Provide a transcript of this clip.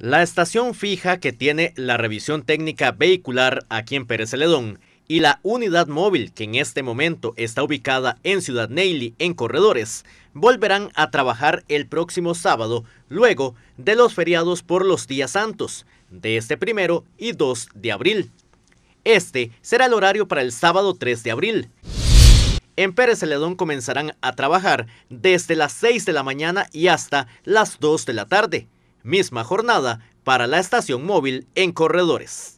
La estación fija que tiene la revisión técnica vehicular aquí en Pérez Celedón y la unidad móvil que en este momento está ubicada en Ciudad Neily en Corredores volverán a trabajar el próximo sábado luego de los feriados por los días santos de este primero y 2 de abril. Este será el horario para el sábado 3 de abril. En Pérez Celedón comenzarán a trabajar desde las 6 de la mañana y hasta las 2 de la tarde Misma jornada para la estación móvil en Corredores.